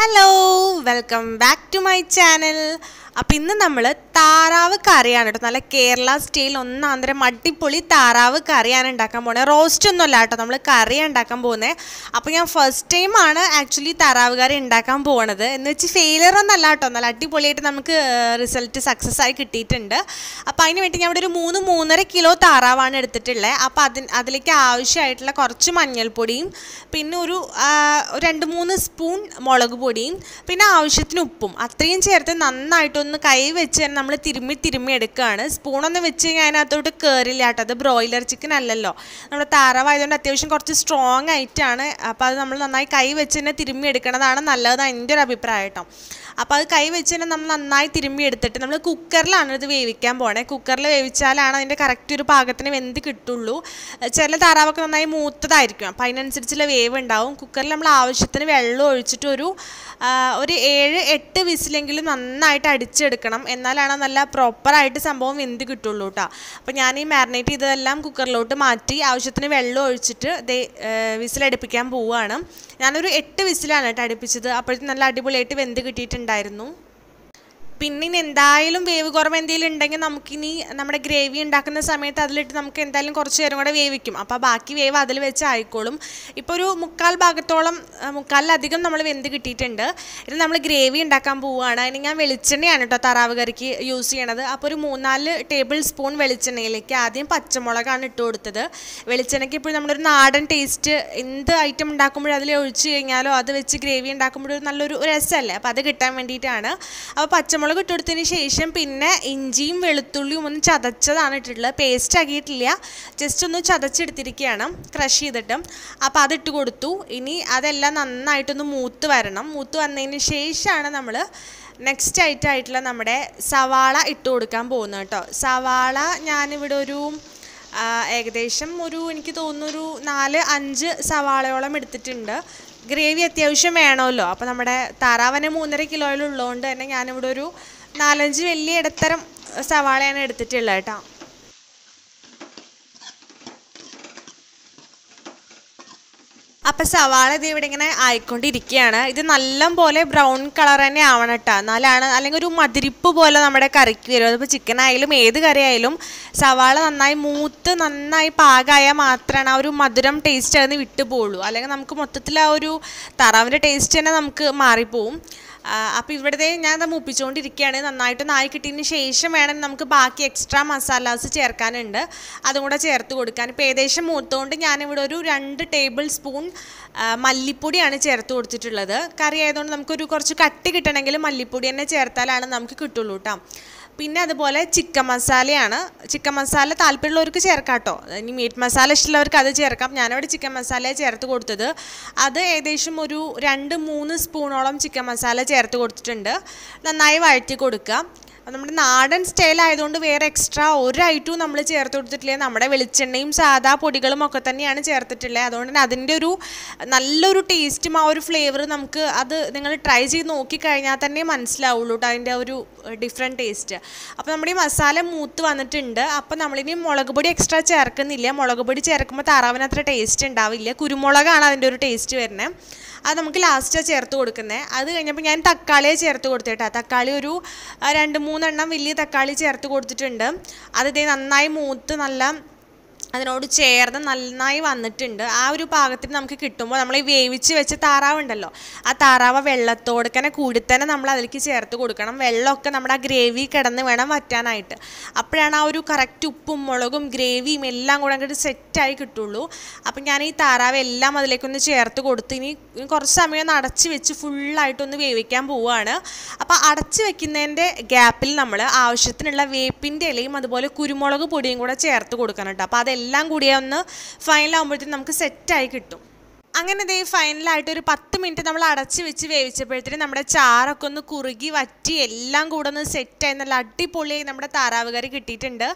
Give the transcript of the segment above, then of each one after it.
hello welcome back to my channel അപ്പോൾ ഇന്ന് നമ്മൾ താറാവ് കറിയാണ് കേട്ടോ നല്ല കേരള സ്റ്റൈൽ ഒന്നാന്തരം അടിപൊളി താറാവ് കറിയാണ് ഉണ്ടാക്കാൻ പോണേ റോസ്റ്റ് ഒന്നും അല്ല കേട്ടോ നമ്മൾ കറി ഉണ്ടാക്കാൻ പോകുന്നത് അപ്പോൾ ഞാൻ ഫസ്റ്റ് ടൈമാണ് ആക്ച്വലി താറാവ് കറി ഉണ്ടാക്കാൻ പോകുന്നത് എന്ന് വെച്ച് ഫെയിലർ ഒന്നല്ല കേട്ടോ നല്ല അടിപൊളിയായിട്ട് നമുക്ക് റിസൾട്ട് സക്സസ് ആയി കിട്ടിയിട്ടുണ്ട് അപ്പോൾ അതിന് വേണ്ടി ഞാൻ ഇവിടെ ഒരു മൂന്ന് മൂന്നര കിലോ താറാവാണ് എടുത്തിട്ടുള്ളത് അപ്പോൾ അതിന് അതിലേക്ക് ആവശ്യമായിട്ടുള്ള കുറച്ച് മഞ്ഞൾപ്പൊടിയും പിന്നെ ഒരു രണ്ട് മൂന്ന് സ്പൂൺ മുളക് പൊടിയും പിന്നെ ആവശ്യത്തിന് ഉപ്പും അത്രയും ചേർത്ത് നന്നായിട്ടൊന്ന് കൈ വെച്ച് തന്നെ നമ്മൾ തിരുമ്മി തിരുമ്മി എടുക്കുകയാണ് സ്പൂണൊന്നും വെച്ച് കഴിഞ്ഞാൽ അതിനകത്തോട്ട് കയറില്ല കേട്ടോ അത് ബ്രോയിലർ ചിക്കൻ അല്ലല്ലോ നമ്മൾ താറാവായതുകൊണ്ട് അത്യാവശ്യം കുറച്ച് സ്ട്രോങ് ആയിട്ടാണ് അപ്പോൾ അത് നമ്മൾ നന്നായി കൈ വെച്ച് തന്നെ തിരുമ്മി എടുക്കുന്നതാണ് നല്ലതാണ് എൻ്റെ ഒരു അഭിപ്രായം കേട്ടോ അപ്പോൾ അത് കൈ വെച്ച് തന്നെ നമ്മൾ നന്നായി തിരുമ്പി എടുത്തിട്ട് നമ്മൾ കുക്കറിലാണ് ഇത് വേവിക്കാൻ പോകണേ കുക്കറിൽ വേവിച്ചാലാണ് അതിൻ്റെ കറക്റ്റ് ഒരു പാകത്തിന് വെന്ത് കിട്ടുള്ളൂ ചില താറാവൊക്കെ നന്നായി മൂത്തതായിരിക്കും അപ്പം അതിനനുസരിച്ചുള്ള വേവ് ഉണ്ടാവും കുക്കറിൽ നമ്മൾ ആവശ്യത്തിന് വെള്ളം ഒഴിച്ചിട്ട് ഒരു ഒരു ഏഴ് എട്ട് വിസിലെങ്കിലും നന്നായിട്ട് അടിച്ചെടുക്കണം എന്നാലാണ് നല്ല പ്രോപ്പറായിട്ട് സംഭവം വെന്ത് കിട്ടുള്ളൂ കേട്ടോ അപ്പോൾ ഞാൻ ഈ മാരിനേറ്റ് ചെയ്തതെല്ലാം കുക്കറിലോട്ട് മാറ്റി ആവശ്യത്തിന് വെള്ളം ഒഴിച്ചിട്ട് ദേ വിസിലടുപ്പിക്കാൻ പോവുകയാണ് ഞാനൊരു എട്ട് വിസിലാണ് കേട്ടോ അടുപ്പിച്ചത് അപ്പോഴത്തേക്കും നല്ല അടിപൊളിയായിട്ട് വെന്ത് കിട്ടിയിട്ടുണ്ടായിരുന്നു പിന്നെ ഇനി എന്തായാലും വേവ് കുറവ് എന്തെങ്കിലും ഉണ്ടെങ്കിൽ നമുക്കിനി നമ്മുടെ ഗ്രേവി ഉണ്ടാക്കുന്ന സമയത്ത് അതിലിട്ട് നമുക്ക് എന്തായാലും കുറച്ച് നേരം കൂടെ വേവിക്കും അപ്പോൾ ബാക്കി വേവ് അതിൽ വെച്ച് ആയിക്കോളും ഇപ്പോൾ ഒരു മുക്കാൽ ഭാഗത്തോളം മുക്കാലിലധികം നമ്മൾ വെന്ത് കിട്ടിയിട്ടുണ്ട് ഇത് നമ്മൾ ഗ്രേവി ഉണ്ടാക്കാൻ പോവുകയാണ് അതിന് ഞാൻ വെളിച്ചെണ്ണയാണ് കേട്ടോ താറാവ് കറിക്ക് യൂസ് ചെയ്യണത് അപ്പോൾ ഒരു മൂന്നാല് ടേബിൾ സ്പൂൺ വെളിച്ചെണ്ണയിലേക്ക് ആദ്യം പച്ചമുളകാണ് ഇട്ട് കൊടുത്തത് വെളിച്ചെണ്ണയ്ക്ക് ഇപ്പോൾ നമ്മളൊരു നാടൻ ടേസ്റ്റ് എന്ത് ഐറ്റം ഉണ്ടാക്കുമ്പോഴും അതിൽ ഒഴിച്ച് കഴിഞ്ഞാലോ അത് വെച്ച് ഗ്രേവി ഉണ്ടാക്കുമ്പോഴൊരു നല്ലൊരു രസമല്ലേ അപ്പോൾ അത് കിട്ടാൻ വേണ്ടിയിട്ടാണ് അപ്പോൾ പച്ചമുളക് കുരുമുളക് ഇട്ടെടുത്തതിന് ശേഷം പിന്നെ ഇഞ്ചിയും വെളുത്തുള്ളിയും ഒന്ന് ചതച്ചതാണ് ഇട്ടിട്ടുള്ളത് പേസ്റ്റ് ആക്കിയിട്ടില്ല ജസ്റ്റ് ഒന്ന് ചതച്ചെടുത്തിരിക്കുകയാണ് ക്രഷ് ചെയ്തിട്ട് അപ്പോൾ അതിട്ട് കൊടുത്തു ഇനി അതെല്ലാം നന്നായിട്ടൊന്ന് മൂത്ത് വരണം മൂത്ത് വന്നതിന് ശേഷമാണ് നമ്മൾ നെക്സ്റ്റ് ഐറ്റം ആയിട്ടുള്ള നമ്മുടെ സവാള ഇട്ട് കൊടുക്കാൻ പോകുന്നത് കേട്ടോ സവാള ഞാനിവിടെ ഒരു ഏകദേശം ഒരു എനിക്ക് തോന്നുന്നൊരു നാല് അഞ്ച് സവാളയോളം എടുത്തിട്ടുണ്ട് ഗ്രേവി അത്യാവശ്യം വേണമല്ലോ അപ്പോൾ നമ്മുടെ താറാവനെ മൂന്നര കിലോയിലുള്ളതുകൊണ്ട് തന്നെ ഞാനിവിടെ ഒരു നാലഞ്ച് വലിയ ഇടത്തരം സവാളയാണ് എടുത്തിട്ടുള്ളത് കേട്ടോ അപ്പം സവാള ഇത് ഇവിടെ ഇങ്ങനെ ആയിക്കൊണ്ടിരിക്കുകയാണ് ഇത് നല്ലപോലെ ബ്രൗൺ കളർ തന്നെ ആവണം കേട്ടോ എന്നാലാണ് അല്ലെങ്കിൽ ഒരു മതിരിപ്പ് പോലെ നമ്മുടെ കറിക്ക് വരും അതിപ്പോൾ ചിക്കൻ ആയാലും ഏത് കറി ആയാലും സവാള നന്നായി മൂത്ത് നന്നായി പാകായ മാത്രമാണ് ആ ഒരു മധുരം ടേസ്റ്റ് അതിന് വിട്ടുപോകുള്ളൂ അല്ലെങ്കിൽ നമുക്ക് മൊത്തത്തിൽ ആ ഒരു തറാവിൻ്റെ ടേസ്റ്റ് തന്നെ നമുക്ക് മാറിപ്പോവും അപ്പോൾ ഇവിടുത്തെ ഞാൻ മുപ്പിച്ചുകൊണ്ടിരിക്കുകയാണ് നന്നായിട്ട് നായി കിട്ടിയതിന് ശേഷം വേണം നമുക്ക് ബാക്കി എക്സ്ട്രാ മസാലാസ് ചേർക്കാനുണ്ട് അതും കൂടെ ചേർത്ത് കൊടുക്കാൻ ഇപ്പോൾ ഏകദേശം മൂത്തുകൊണ്ട് ഞാനിവിടെ ഒരു രണ്ട് ടേബിൾ സ്പൂൺ മല്ലിപ്പൊടിയാണ് ചേർത്ത് കൊടുത്തിട്ടുള്ളത് കറി ആയതുകൊണ്ട് നമുക്കൊരു കുറച്ച് കട്ടി കിട്ടണമെങ്കിൽ മല്ലിപ്പൊടി തന്നെ ചേർത്താലാണ് നമുക്ക് കിട്ടുള്ളൂ കേട്ടോ പിന്നെ അതുപോലെ ചിക്കൻ മസാലയാണ് ചിക്കൻ മസാല താല്പര്യമുള്ളവർക്ക് ചേർക്കാം കേട്ടോ ഇനി മീറ്റ് മസാല ഇഷ്ടമുള്ളവർക്ക് അത് ചേർക്കാം ഞാനവിടെ ചിക്കൻ മസാല ചേർത്ത് കൊടുത്തത് അത് ഏകദേശം ഒരു രണ്ട് മൂന്ന് സ്പൂണോളം ചിക്കൻ മസാല ചേർത്ത് കൊടുത്തിട്ടുണ്ട് നന്നായി വഴറ്റി കൊടുക്കുക അപ്പം നമ്മുടെ നാടൻ സ്റ്റൈൽ ആയതുകൊണ്ട് വേറെ എക്സ്ട്രാ ഒരു ഐറ്റവും നമ്മൾ ചേർത്ത് കൊടുത്തിട്ടില്ല നമ്മുടെ വെളിച്ചെണ്ണയും സാധാ പൊടികളും ഒക്കെ തന്നെയാണ് ചേർത്തിട്ടുള്ളത് അതുകൊണ്ട് തന്നെ അതിൻ്റെ ഒരു നല്ലൊരു ടേസ്റ്റും ആ ഒരു ഫ്ലേവർ നമുക്ക് അത് നിങ്ങൾ ട്രൈ ചെയ്ത് നോക്കിക്കഴിഞ്ഞാൽ തന്നെ മനസ്സിലാവുള്ളൂ കേട്ടോ അതിൻ്റെ ഒരു ഡിഫറെൻറ്റ് ടേസ്റ്റ് അപ്പോൾ നമ്മുടെ ഈ മസാല മൂത്ത് വന്നിട്ടുണ്ട് അപ്പോൾ നമ്മളിനി മുളക് പൊടി എക്സ്ട്രാ ചേർക്കുന്നില്ല മുളക് പൊടി ചേർക്കുമ്പോൾ താറാവിന് അത്ര ടേസ്റ്റ് ഉണ്ടാവില്ല കുരുമുളകാണ് അതിൻ്റെ ഒരു ടേസ്റ്റ് വരുന്നത് അത് നമുക്ക് ലാസ്റ്റാണ് ചേർത്ത് കൊടുക്കുന്നത് അത് കഴിഞ്ഞപ്പോൾ ഞാൻ തക്കാളിയെ ചേർത്ത് കൊടുത്തിട്ടാണ് തക്കാളി ഒരു രണ്ട് മൂന്ന് മൂന്നെണ്ണം വലിയ തക്കാളി ചേർത്ത് കൊടുത്തിട്ടുണ്ട് അത് നന്നായി മൂത്ത് നല്ല അതിനോട് ചേർന്ന് നന്നായി വന്നിട്ടുണ്ട് ആ ഒരു പാകത്തിന് നമുക്ക് കിട്ടുമ്പോൾ നമ്മൾ ഈ വേവിച്ച് വെച്ച താറാവുണ്ടല്ലോ ആ താറാവ് തന്നെ കൂടി തന്നെ നമ്മൾ അതിലേക്ക് ചേർത്ത് കൊടുക്കണം വെള്ളമൊക്കെ നമ്മുടെ ആ ഗ്രേവി കിടന്ന് വേണം വറ്റാനായിട്ട് അപ്പോഴാണ് ആ ഒരു കറക്റ്റ് ഉപ്പും മുളകും ഗ്രേവിയും എല്ലാം കൂടെ അങ്ങോട്ട് സെറ്റായി കിട്ടുള്ളൂ അപ്പം ഞാൻ ഈ താറാവ് എല്ലാം അതിലേക്കൊന്ന് ചേർത്ത് കൊടുത്ത് ഇനി കുറച്ച് സമയം ഒന്ന് അടച്ച് വെച്ച് ഫുള്ളായിട്ടൊന്ന് വേവിക്കാൻ പോവുകയാണ് അപ്പോൾ അടച്ച് വെക്കുന്നതിൻ്റെ ഗ്യാപ്പിൽ നമ്മൾ ആവശ്യത്തിനുള്ള വേപ്പിൻ്റെ ഇലയും അതുപോലെ കുരുമുളക് പൊടിയും കൂടെ ചേർത്ത് കൊടുക്കണം കേട്ടോ അപ്പോൾ എല്ലാം കൂടിയ ഒന്ന് ഫൈനലാകുമ്പോഴത്തേക്കും നമുക്ക് സെറ്റായി കിട്ടും അങ്ങനെ ഇതേ ഫൈനലായിട്ട് ഒരു പത്ത് മിനിറ്റ് നമ്മൾ അടച്ച് വെച്ച് വേവിച്ചപ്പോഴത്തേക്കും നമ്മുടെ ചാറൊക്കെ ഒന്ന് കുറുകി വറ്റി എല്ലാം കൂടെ ഒന്ന് സെറ്റായി നല്ല അടിപൊളിയായി നമ്മുടെ താറാവ് കറി കിട്ടിയിട്ടുണ്ട്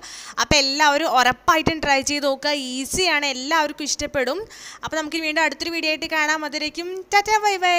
അപ്പോൾ എല്ലാവരും ഉറപ്പായിട്ടും ട്രൈ ചെയ്ത് നോക്കുക ഈസിയാണ് എല്ലാവർക്കും ഇഷ്ടപ്പെടും അപ്പോൾ നമുക്ക് വീണ്ടും അടുത്തൊരു വീഡിയോ ആയിട്ട് കാണാം അതിലേക്കും ടാറ്റാ ബൈ ബൈ